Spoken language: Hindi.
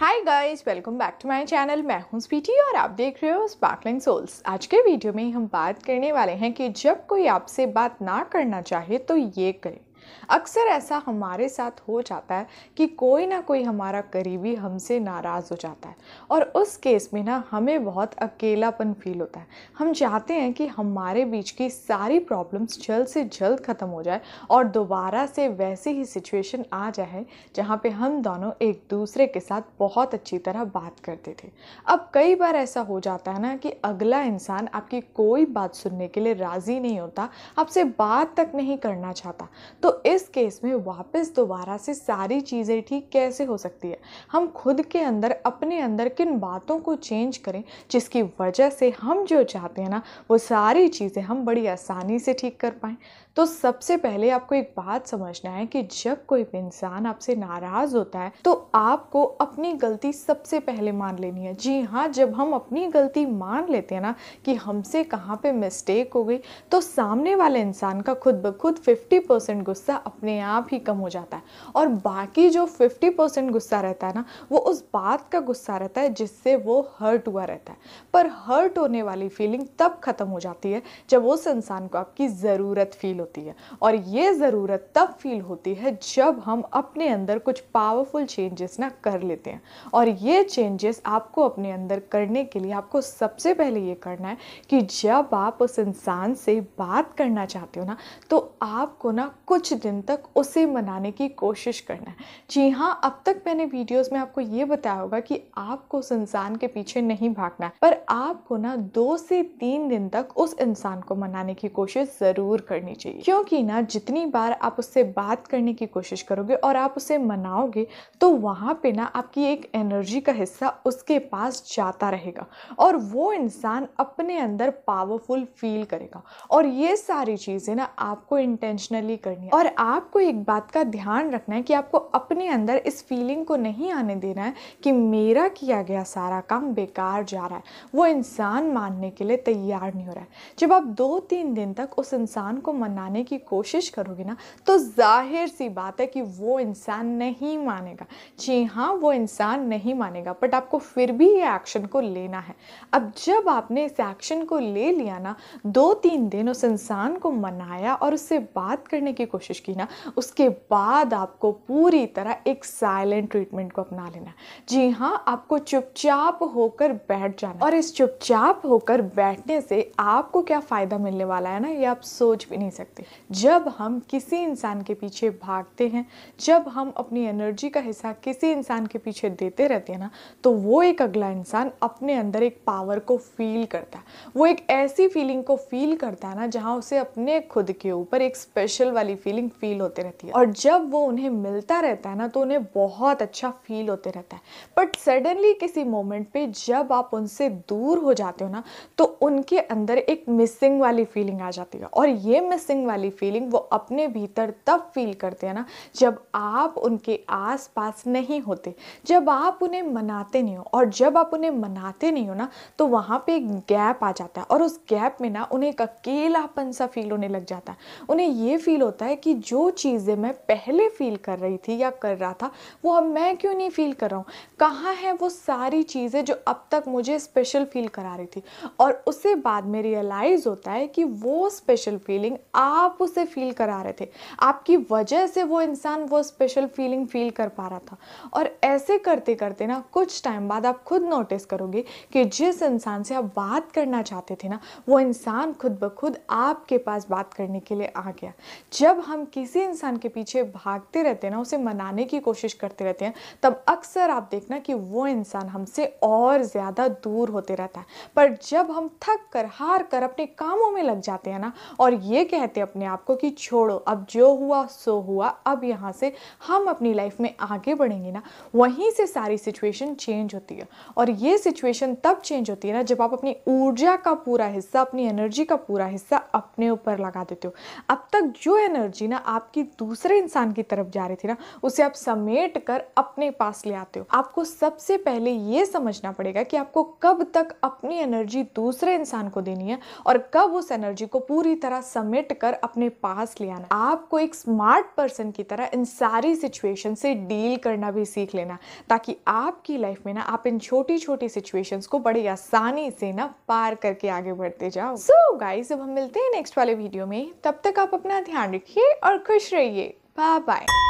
hi guys welcome back to my channel मैं हूं स्पीटी और आप देख रहे हो स्पार्कलिंग सोल्स आज के वीडियो में हम बात करने वाले हैं कि जब कोई आपसे बात ना करना चाहे तो ये करें अक्सर ऐसा हमारे साथ हो जाता है कि कोई ना कोई हमारा करीबी हमसे नाराज़ हो जाता है और उस केस में ना हमें बहुत अकेलापन फील होता है हम चाहते हैं कि हमारे बीच की सारी प्रॉब्लम्स जल्द से जल्द ख़त्म हो जाए और दोबारा से वैसी ही सिचुएशन आ जाए जहाँ पे हम दोनों एक दूसरे के साथ बहुत अच्छी तरह बात करते थे अब कई बार ऐसा हो जाता है ना कि अगला इंसान आपकी कोई बात सुनने के लिए राज़ी नहीं होता आपसे बात तक नहीं करना चाहता तो तो इस केस में वापस दोबारा से सारी चीज़ें ठीक कैसे हो सकती है हम खुद के अंदर अपने अंदर किन बातों को चेंज करें जिसकी वजह से हम जो चाहते हैं ना वो सारी चीज़ें हम बड़ी आसानी से ठीक कर पाएँ तो सबसे पहले आपको एक बात समझना है कि जब कोई भी इंसान आपसे नाराज़ होता है तो आपको अपनी गलती सबसे पहले मान लेनी है जी हाँ जब हम अपनी गलती मान लेते हैं ना कि हमसे कहाँ पे मिस्टेक हो गई तो सामने वाले इंसान का खुद ब खुद फिफ्टी परसेंट गुस्सा अपने आप ही कम हो जाता है और बाकी जो फिफ्टी परसेंट गुस्सा रहता है ना वो उस बात का गुस्सा रहता है जिससे वो हर्ट हुआ रहता है पर हर्ट होने वाली फीलिंग तब ख़त्म हो जाती है जब उस इंसान को आपकी ज़रूरत फील फील होती है और ये ज़रूरत तब फील होती है जब हम अपने अंदर कुछ पावरफुल चेंजेस ना कर लेते हैं और ये चेंजेस आपको अपने अंदर करने के लिए आपको सबसे पहले ये करना है कि जब आप उस इंसान से बात करना चाहते हो ना तो आपको ना कुछ दिन तक उसे मनाने की कोशिश करना है जी हाँ अब तक मैंने वीडियोस में आपको ये बताया होगा कि आपको उस इंसान के पीछे नहीं भागना है पर आपको ना दो से तीन दिन तक उस इंसान को मनाने की कोशिश ज़रूर करनी चाहिए चाहिए क्योंकि ना जितनी बार आप उससे बात करने की कोशिश करोगे और आप उसे मनाओगे तो वहाँ पे ना आपकी एक एनर्जी का हिस्सा उसके पास जाता रहेगा और वो इंसान अपने अंदर पावरफुल फील करेगा और ये सारी चीज़ें ना आपको इंटेंशनली करनी है और आपको एक बात का ध्यान रखना है कि आपको अपने अंदर इस फीलिंग को नहीं आने देना है कि मेरा किया गया सारा काम बेकार जा रहा है वो इंसान मानने के लिए तैयार नहीं हो रहा है जब आप दो तीन दिन तक उस इंसान को मना बनाने की कोशिश करोगे ना तो जाहिर सी बात है कि वो इंसान नहीं मानेगा जी हाँ वो इंसान नहीं मानेगा बट आपको फिर भी ये एक्शन को लेना है अब जब आपने इस एक्शन को ले लिया ना दो तीन दिन उस इंसान को मनाया और उससे बात करने की कोशिश की ना उसके बाद आपको पूरी तरह एक साइलेंट ट्रीटमेंट को अपना लेना है जी हाँ आपको चुपचाप होकर बैठ जाना और इस चुपचाप होकर बैठने से आपको क्या फ़ायदा मिलने वाला है ना ये आप सोच भी नहीं सकते सकते जब हम किसी इंसान के पीछे भागते हैं जब हम अपनी एनर्जी का हिस्सा किसी इंसान के पीछे देते रहते हैं ना तो वो एक अगला इंसान अपने अंदर एक पावर को फील करता है वो एक ऐसी फीलिंग को फील करता है ना जहाँ उसे अपने खुद के ऊपर एक स्पेशल वाली फीलिंग फील होती रहती है और जब वो उन्हें मिलता रहता है ना तो उन्हें बहुत अच्छा फील होते रहता है बट सडनली किसी मोमेंट पे जब आप उनसे दूर हो जाते हो ना तो उनके अंदर एक मिसिंग वाली फीलिंग आ जाती है और ये मिसिंग नर्सिंग वाली फीलिंग वो अपने भीतर तब फील करते हैं ना जब आप उनके आस पास नहीं होते जब आप उन्हें मनाते नहीं हो और जब आप उन्हें मनाते नहीं हो ना तो वहाँ पे एक गैप आ जाता है और उस गैप में ना उन्हें एक अकेलापन सा फील होने लग जाता है उन्हें ये फील होता है कि जो चीज़ें मैं पहले फील कर रही थी या कर रहा था वो अब मैं क्यों नहीं फील कर रहा हूँ कहाँ है वो सारी चीज़ें जो अब तक मुझे स्पेशल फील करा रही थी और उससे बाद में रियलाइज़ होता है कि वो स्पेशल फीलिंग आ आप उसे फील करा रहे थे आपकी वजह से वो इंसान वो स्पेशल फीलिंग फील कर पा रहा था और ऐसे करते करते ना कुछ टाइम बाद आप खुद नोटिस करोगे कि जिस इंसान से आप बात करना चाहते थे ना वो इंसान खुद ब खुद आपके पास बात करने के लिए आ गया जब हम किसी इंसान के पीछे भागते रहते हैं ना उसे मनाने की कोशिश करते रहते हैं तब अक्सर आप देखना कि वो इंसान हमसे और ज़्यादा दूर होते रहता है पर जब हम थक कर हार कर अपने कामों में लग जाते हैं ना और ये कहते के अपने आप को कि छोड़ो अब जो हुआ सो हुआ अब यहाँ से हम अपनी लाइफ में आगे बढ़ेंगे ना वहीं से सारी सिचुएशन चेंज होती है और ये सिचुएशन तब चेंज होती है ना जब आप अपनी ऊर्जा का पूरा हिस्सा अपनी एनर्जी का पूरा हिस्सा अपने ऊपर लगा देते हो अब तक जो एनर्जी ना आपकी दूसरे इंसान की तरफ जा रही थी ना उसे आप समेट कर अपने पास ले आते हो आपको सबसे पहले ये समझना पड़ेगा कि आपको कब तक अपनी एनर्जी दूसरे इंसान को देनी है और कब उस एनर्जी को पूरी तरह समेट कर कर अपने पास ले आना आपको एक स्मार्ट पर्सन की तरह इन सारी सिचुएशन से डील करना भी सीख लेना ताकि आपकी लाइफ में ना आप इन छोटी छोटी सिचुएशंस को बड़ी आसानी से ना पार करके आगे बढ़ते जाओ सो so, गाइस अब हम मिलते हैं नेक्स्ट वाले वीडियो में तब तक आप अपना ध्यान रखिए और खुश रहिए बाय बाय